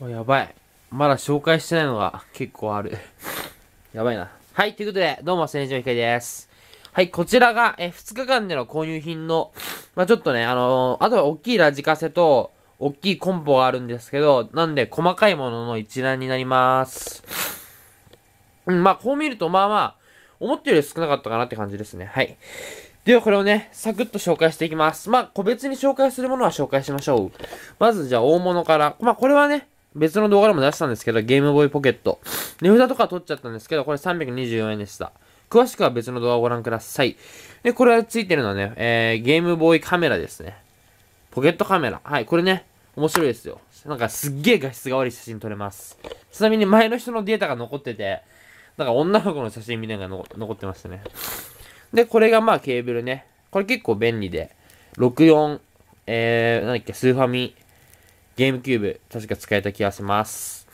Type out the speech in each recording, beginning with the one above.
やばい。まだ紹介してないのが結構ある。やばいな。はい、ということで、どうも、千住ひかりです。はい、こちらが、え、2日間での購入品の、まあ、ちょっとね、あのー、あとは大きいラジカセと、大きいコンポがあるんですけど、なんで、細かいものの一覧になります。うん、まあ、こう見ると、まあまあ、思ったより少なかったかなって感じですね。はい。では、これをね、サクッと紹介していきます。まあ、個別に紹介するものは紹介しましょう。まず、じゃあ、大物から。まあ、これはね、別の動画でも出したんですけど、ゲームボーイポケット。値札とか取っちゃったんですけど、これ324円でした。詳しくは別の動画をご覧ください。で、これはついてるのはね、えー、ゲームボーイカメラですね。ポケットカメラ。はい、これね、面白いですよ。なんかすっげえ画質が悪い写真撮れます。ちなみに前の人のデータが残ってて、なんか女の子の写真みたいなのが残ってましたね。で、これがまあケーブルね。これ結構便利で、64、えー、なんだっけ、スーファミ、ゲームキューブ、確か使えた気がします。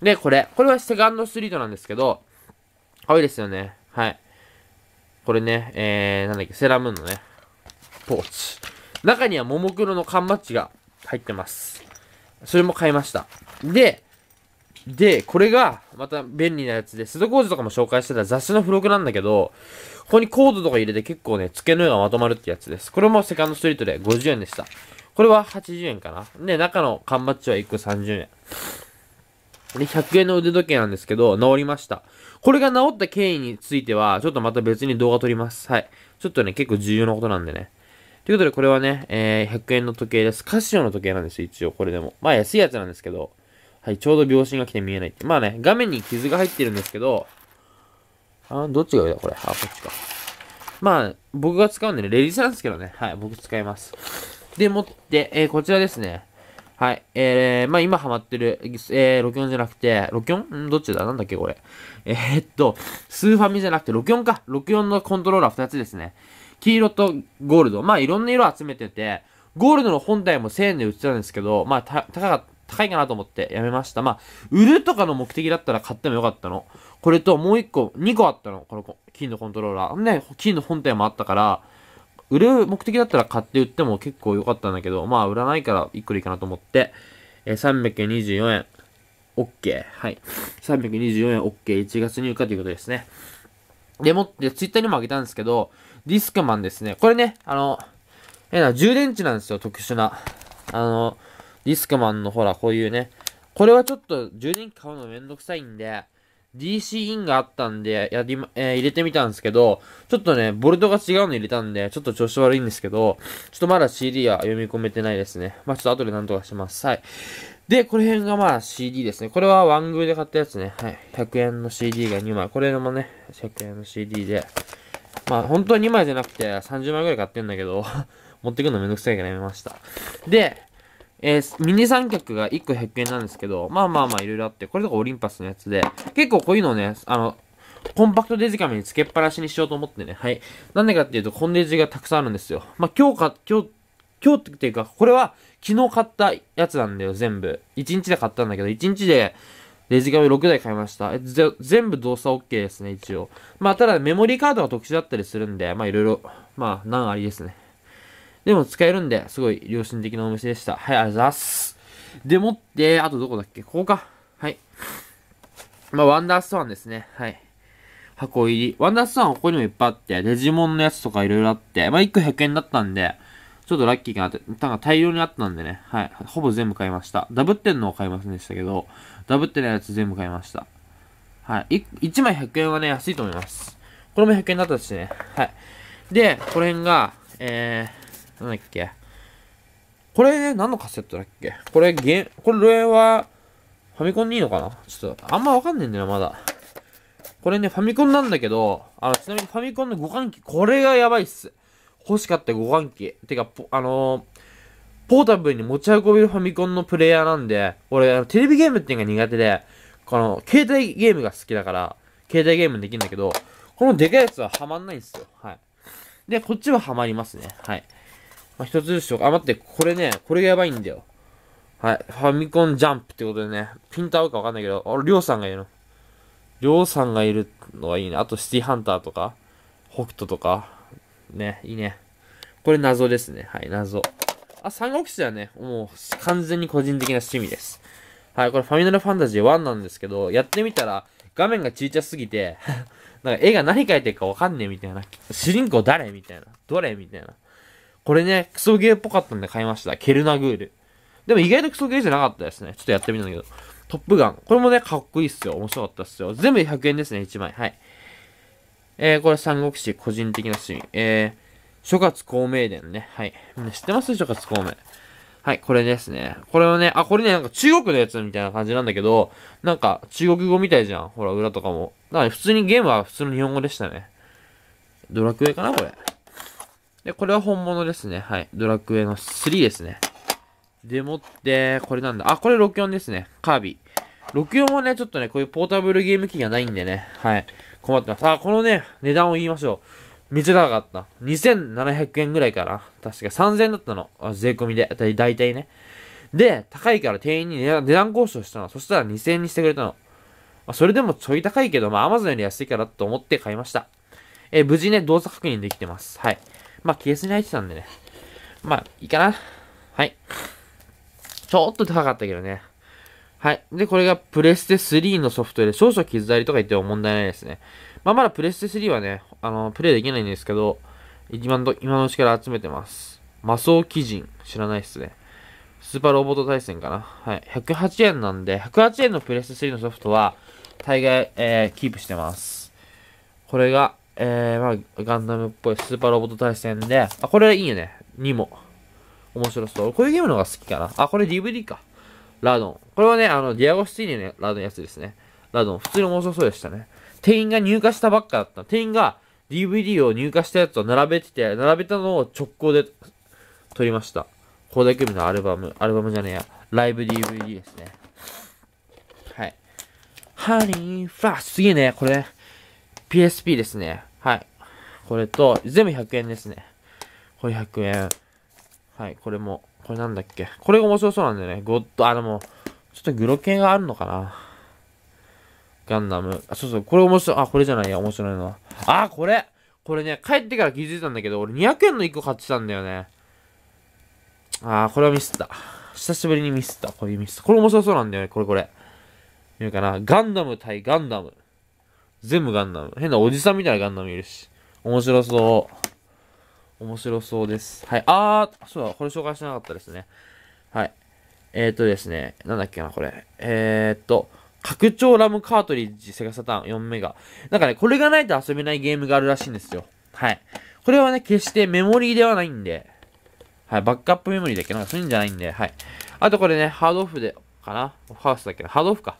で、これ。これはセカンドストリートなんですけど、可愛いですよね。はい。これね、えー、なんだっけ、セラムーンのね、ポーチ。中にはももクロの缶バッチが入ってます。それも買いました。で、で、これが、また便利なやつで、瀬戸工事とかも紹介してた雑誌の付録なんだけど、ここにコードとか入れて結構ね、付け根がまとまるってやつです。これもセカンドストリートで50円でした。これは80円かな。で、中の缶バッジは1個30円。で、100円の腕時計なんですけど、治りました。これが治った経緯については、ちょっとまた別に動画撮ります。はい。ちょっとね、結構重要なことなんでね。ということで、これはね、えー、100円の時計です。カシオの時計なんですよ、一応、これでも。まあ、安いやつなんですけど。はい、ちょうど秒針が来て見えないって。まあね、画面に傷が入ってるんですけど、あ、どっちが上だこれ。あ、こっちか。まあ、僕が使うんでね、レディースなんですけどね。はい、僕使います。でもって、えー、こちらですね。はい。えー、まあ、今ハマってる、えー、ロキョンじゃなくて、ロキョンんどっちだなんだっけこれ。えー、っと、スーファミじゃなくて、ロキョンか。ロキョンのコントローラー2つですね。黄色とゴールド。まあ、いろんな色集めてて、ゴールドの本体も1000円で売ってたんですけど、まあ、た、高かった。高いかなと思ってやめました。まあ、売るとかの目的だったら買ってもよかったの。これともう1個、2個あったの。この金のコントローラー。ね、金の本体もあったから、売る目的だったら買って売っても結構良かったんだけど、まあ売らないから1個でいいかなと思って、えー、324円、OK。はい。324円 OK。1月入荷ということですね。でもって、ツイッターにもあげたんですけど、ディスクマンですね。これね、あの、えな、充電池なんですよ、特殊な。あの、ディスクマンのほら、こういうね。これはちょっと充電器買うのめんどくさいんで、DC インがあったんで、やり、えー、入れてみたんですけど、ちょっとね、ボルトが違うの入れたんで、ちょっと調子悪いんですけど、ちょっとまだ CD は読み込めてないですね。まあちょっと後で何とかします。はい。で、この辺がまあ CD ですね。これはワングーで買ったやつね。はい。100円の CD が2枚。これもね、100円の CD で。まあ本当は2枚じゃなくて30枚ぐらい買ってんだけど 持ってくるのめんどくさいからやめました。で、えー、ミニ三脚が1個100円なんですけど、まあまあまあいろいろあって、これとかオリンパスのやつで、結構こういうのをね、あの、コンパクトデジカメにつけっぱなしにしようと思ってね、はい。なんでかっていうと、コンデジがたくさんあるんですよ。まあ今日か、今日、今日っていうか、これは昨日買ったやつなんだよ、全部。1日で買ったんだけど、1日で、デジカメ6台買いました。え全部動作 OK ですね、一応。まあ、ただメモリーカードが特殊だったりするんで、まあ、いろいろ、まあ、難ありですね。でも使えるんで、すごい良心的なお店でした。はい、ありがとうございます。でもって、あとどこだっけここか。はい。まあ、ワンダーストアンですね。はい。箱入り。ワンダーストアンここにもいっぱいあって、デジモンのやつとかいろいろあって、まあ、1個100円だったんで、ちょっとラッキーかなって、なんか大量にあったんでね、はい。ほぼ全部買いました。ダブってんのを買いませんでしたけど、ダブってないやつ全部買いました。はい。1枚100円はね、安いと思います。これも100円だったしね。はい。で、この辺が、えー、なんだっけ。これ、ね、何のカセットだっけこれ、ゲー、これは、ファミコンでいいのかなちょっと、あんまわかんねえんだよ、まだ。これね、ファミコンなんだけど、あの、ちなみにファミコンの互換機、これがやばいっす。欲しかった互換機。てか、あのー、ポータブルに持ち運べるファミコンのプレイヤーなんで、俺、あのテレビゲームっていうのが苦手で、この、携帯ゲームが好きだから、携帯ゲームできるんだけど、このでかいやつはハマんないんですよ。はい。で、こっちはハマりますね。はい。まあ、一つずつしようか。あ、待って、これね、これがやばいんだよ。はい。ファミコンジャンプってことでね、ピント合うかわかんないけど、あ、りょうさんがいるの。りょうさんがいるのはいいね。あと、シティハンターとか、北斗とか、ね、いいね。これ謎ですね。はい、謎。あ、三国志はね、もう完全に個人的な趣味です。はい、これファミナルファンタジー1なんですけど、やってみたら画面が小さすぎて なんか絵が何描いてるかわかんねえみたいな。主人公誰みたいな。どれみたいな。これね、クソゲーっぽかったんで買いました。ケルナグール。でも意外とクソゲーじゃなかったですね。ちょっとやってみたんだけど。トップガン。これもね、かっこいいっすよ。面白かったっすよ。全部100円ですね、1枚。はい。えー、これ三国志、個人的な趣味。えー、諸葛孔明伝ね。はい。みんな知ってます諸葛孔明。はい、これですね。これはね、あ、これね、なんか中国のやつみたいな感じなんだけど、なんか中国語みたいじゃん。ほら、裏とかも。だから普通にゲームは普通の日本語でしたね。ドラクエかなこれ。で、これは本物ですね。はい。ドラクエの3ですね。でもって、これなんだ。あ、これ64ですね。カービィ。64はね、ちょっとね、こういうポータブルゲーム機がないんでね。はい。困ってます。あ、このね、値段を言いましょう。めちゃ高かった。2700円ぐらいかな。確か3000円だったの。税込みで。だいたいね。で、高いから店員に値段交渉したの。そしたら2000円にしてくれたの。まあ、それでもちょい高いけど、まあ、アマゾンより安いからと思って買いました。え無事ね、動作確認できてます。はい。まあ、ケースに入ってたんでね。まあ、いいかな。はい。ちょっと高かったけどね。はい。で、これがプレステ3のソフトで少々傷だりとか言っても問題ないですね。まあ、まだプレステ3はね、あの、プレイできないんですけど、今と、今のうちから集めてます。魔装鬼人。知らないっすね。スーパーロボット対戦かな。はい。108円なんで、108円のプレステ3のソフトは、大概、えー、キープしてます。これが、えー、まあ、ガンダムっぽいスーパーロボット対戦で、あ、これいいよね。にも。面白そう。こういうゲームの方が好きかな。あ、これ DVD か。ラドン。これはね、あの、ディアゴシティのラドンやつですね。ラドン。普通に面白そうでしたね。店員が入荷したばっかだった。店員が DVD を入荷したやつを並べてて、並べたのを直行で撮りました。コーダキのアルバム、アルバムじゃねえや。ライブ DVD ですね。はい。ハニーファースュ。すげえね、これ。PSP ですね。はい。これと、全部100円ですね。これ100円。はい、これも。これなんだっけ。これが面白そうなんだよね。ゴッド、あ、でも、ちょっとグロ系があるのかな。ガンダム。あ、そうそう、これ面白い。あ、これじゃないや、面白いの。は。あ、これこれね、帰ってから気づいたんだけど、俺200円の1個買ってたんだよね。あー、これはミスった。久しぶりにミスった。これミスった。これ面白そうなんだよね、これこれ。見るかな。ガンダム対ガンダム。全部ガンダム。変なおじさんみたいなガンダムいるし。面白そう。面白そうです。はい。あー、そうだ、これ紹介してなかったですね。はい。えーとですね、なんだっけな、これ。えーと、拡張ラムカートリッジ、セガサターン4メガ。なんかね、これがないと遊べないゲームがあるらしいんですよ。はい。これはね、決してメモリーではないんで、はい、バックアップメモリーだっけなんかそういうんじゃないんで、はい。あとこれね、ハードオフで、かなハウスだっけなハードオフか。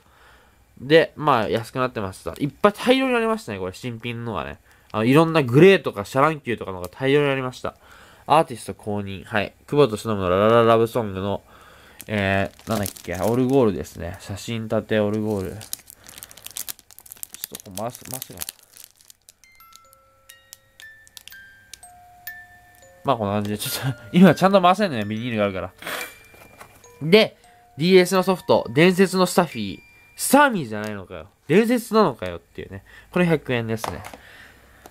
で、まあ、安くなってました。いっぱい大量にありましたね、これ、新品のはね。あの、いろんなグレーとかシャランキューとかのが大量にありました。アーティスト公認。はい。久保と忍のララララブソングの、えー、なんだっけ、オルゴールですね。写真立てオルゴール。ちょっと、回す、回すよ。まあ、こんな感じで、ちょっと 今ちゃんと回せんね、ビニールがあるから。で、DS のソフト、伝説のスタフィー。スターミーじゃないのかよ。伝説なのかよっていうね。これ100円ですね。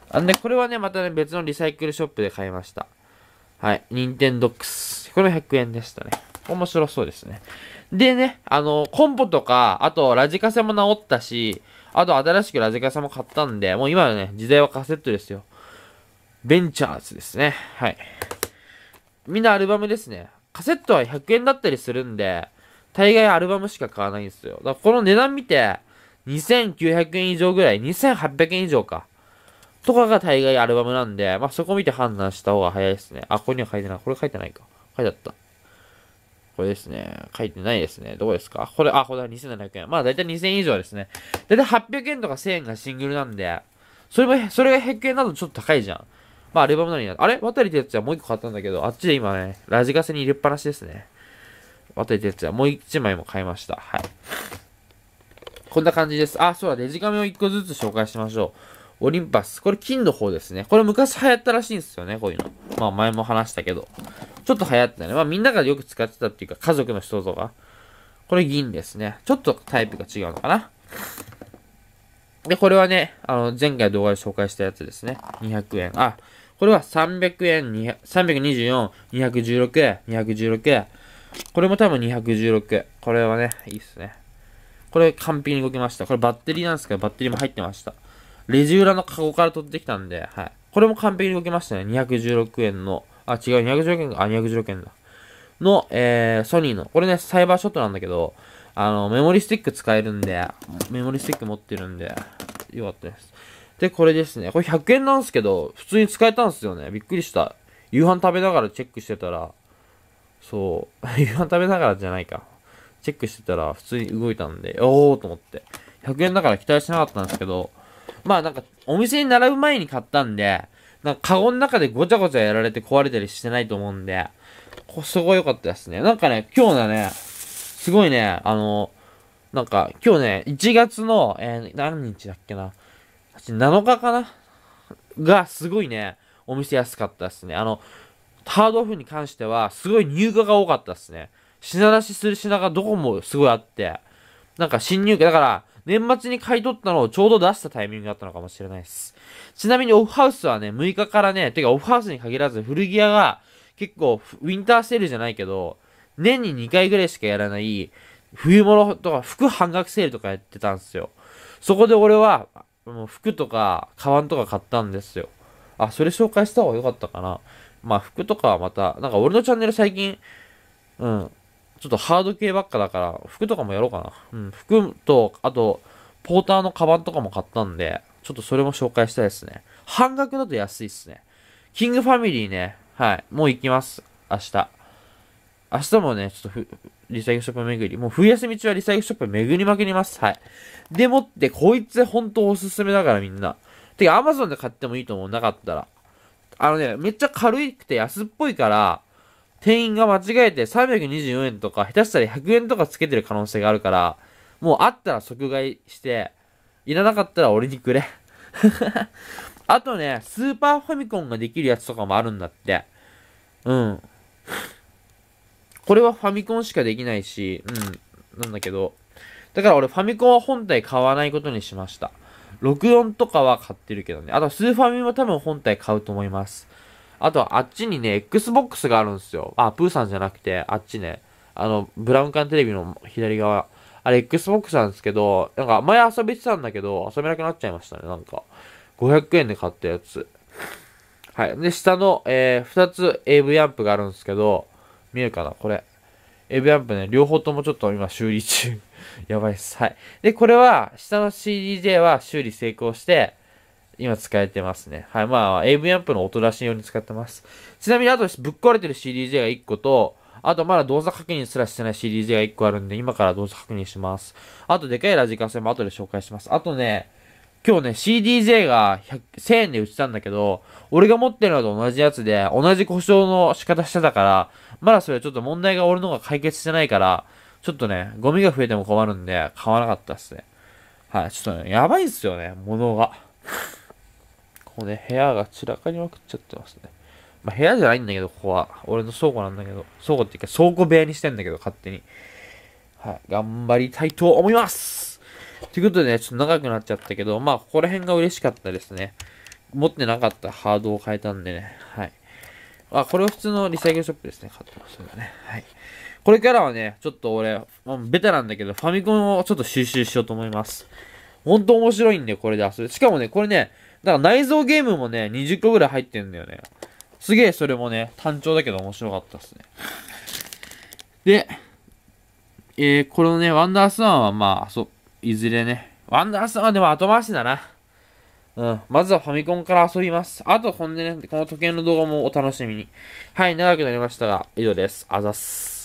あんで、これはね、またね、別のリサイクルショップで買いました。はい。ニンテンドックス。これ100円でしたね。面白そうですね。でね、あの、コンポとか、あと、ラジカセも直ったし、あと、新しくラジカセも買ったんで、もう今のね、時代はカセットですよ。ベンチャーズですね。はい。みんなアルバムですね。カセットは100円だったりするんで、大概アルバムしか買わないんですよ。だからこの値段見て、2900円以上ぐらい、2800円以上か。とかが大概アルバムなんで、まあ、そこ見て判断した方が早いですね。あ、ここには書いてない。これ書いてないか。書いてあった。これですね。書いてないですね。どうですかこれ、あ、これは2700円。まあ、だいたい2000円以上ですね。だいたい800円とか1000円がシングルなんで、それも、それが100円なとちょっと高いじゃん。まあ、アルバムなのにあれ渡りってやつはもう一個買ったんだけど、あっちで今ね、ラジカセに入れっぱなしですね。渡哲也、もう一枚も買いました。はい。こんな感じです。あ、そうだ、デジカメを一個ずつ紹介しましょう。オリンパス。これ金の方ですね。これ昔流行ったらしいんですよね、こういうの。まあ前も話したけど。ちょっと流行ったね。まあみんながよく使ってたっていうか、家族の人とか。これ銀ですね。ちょっとタイプが違うのかな。で、これはね、あの、前回動画で紹介したやつですね。200円。あ、これは300円、324、216、216、これも多分216。これはね、いいっすね。これ完璧に動きました。これバッテリーなんですけど、バッテリーも入ってました。レジ裏のカゴから取ってきたんで、はい。これも完璧に動きましたね。216円の、あ、違う、216円か、あ、216円だ。の、えー、ソニーの、これね、サイバーショットなんだけど、あの、メモリスティック使えるんで、メモリスティック持ってるんで、よかったです。で、これですね。これ100円なんですけど、普通に使えたんですよね。びっくりした。夕飯食べながらチェックしてたら、そう、夕 飯食べながらじゃないか。チェックしてたら普通に動いたんで、おーと思って。100円だから期待してなかったんですけど、まあなんか、お店に並ぶ前に買ったんで、なんか、カゴの中でごちゃごちゃやられて壊れたりしてないと思うんで、こすごい良かったですね。なんかね、今日のね、すごいね、あの、なんか、今日ね、1月の、えー、何日だっけな、7日かなが、すごいね、お店安かったですね。あの、ハードオフに関しては、すごい入荷が多かったっすね。品出しする品がどこもすごいあって、なんか新入荷、だから、年末に買い取ったのをちょうど出したタイミングだったのかもしれないです。ちなみにオフハウスはね、6日からね、てかオフハウスに限らず古着屋が結構ウィンターセールじゃないけど、年に2回ぐらいしかやらない冬物とか服半額セールとかやってたんですよ。そこで俺は、もう服とか、カバンとか買ったんですよ。あ、それ紹介した方が良かったかな。まあ服とかはまた、なんか俺のチャンネル最近、うん、ちょっとハード系ばっかだから、服とかもやろうかな。うん、服と、あと、ポーターのカバンとかも買ったんで、ちょっとそれも紹介したいですね。半額だと安いっすね。キングファミリーね、はい、もう行きます。明日。明日もね、ちょっとふ、リサイクルショップ巡り、もう冬休み中はリサイクルショップ巡りまくります。はい。でもって、こいつほんとおすすめだからみんな。てか、アマゾンで買ってもいいと思う、なかったら。あのね、めっちゃ軽くて安っぽいから、店員が間違えて324円とか、下手したら100円とかつけてる可能性があるから、もうあったら即買いして、いらなかったら俺にくれ あとね、スーパーファミコンができるやつとかもあるんだって。うん。これはファミコンしかできないし、うん、なんだけど。だから俺ファミコンは本体買わないことにしました。64とかは買ってるけどね。あと、スーファミも多分本体買うと思います。あとは、あっちにね、Xbox があるんですよ。あ、プーさんじゃなくて、あっちね。あの、ブラウン管テレビの左側。あれ、Xbox なんですけど、なんか、前遊べてたんだけど、遊べなくなっちゃいましたね、なんか。500円で買ったやつ。はい。で、下の、えー、2つ AV アンプがあるんですけど、見えるかなこれ。AV アンプね、両方ともちょっと今修理中やばいっす。はい。で、これは、下の CDJ は修理成功して、今使えてますね。はい。まあ、AV アンプの音出し用に使ってます。ちなみに、あと、ぶっ壊れてる CDJ が1個と、あとまだ動作確認すらしてない CDJ が1個あるんで、今から動作確認します。あとでかいラジカセも後で紹介します。あとね、今日ね、CDJ が1000円で売ってたんだけど、俺が持ってるのと同じやつで、同じ故障の仕方してたから、まだそれちょっと問題が俺の方が解決してないから、ちょっとね、ゴミが増えても困るんで、買わなかったっすね。はい、ちょっとね、やばいっすよね、物が。ここね、部屋が散らかりまくっちゃってますね。まあ、部屋じゃないんだけど、ここは。俺の倉庫なんだけど、倉庫っていうか倉庫部屋にしてんだけど、勝手に。はい、頑張りたいと思いますということでね、ちょっと長くなっちゃったけど、まあ、ここら辺が嬉しかったですね。持ってなかったハードを変えたんでね、はい。あ、これは普通のリサイクルショップですね、買ってますよね。はい。これからはね、ちょっと俺、ベタなんだけど、ファミコンをちょっと収集しようと思います。ほんと面白いんで、これで遊ぶ。しかもね、これね、だから内蔵ゲームもね、20個ぐらい入ってんだよね。すげえそれもね、単調だけど面白かったっすね。で、えー、このね、ワンダースワンはまあ、そう、いずれね。ワンダースワンでも後回しだな。うん。まずはファミコンから遊びます。あと、ほんでね、この時計の動画もお楽しみに。はい、長くなりましたが、以上です。あざっす。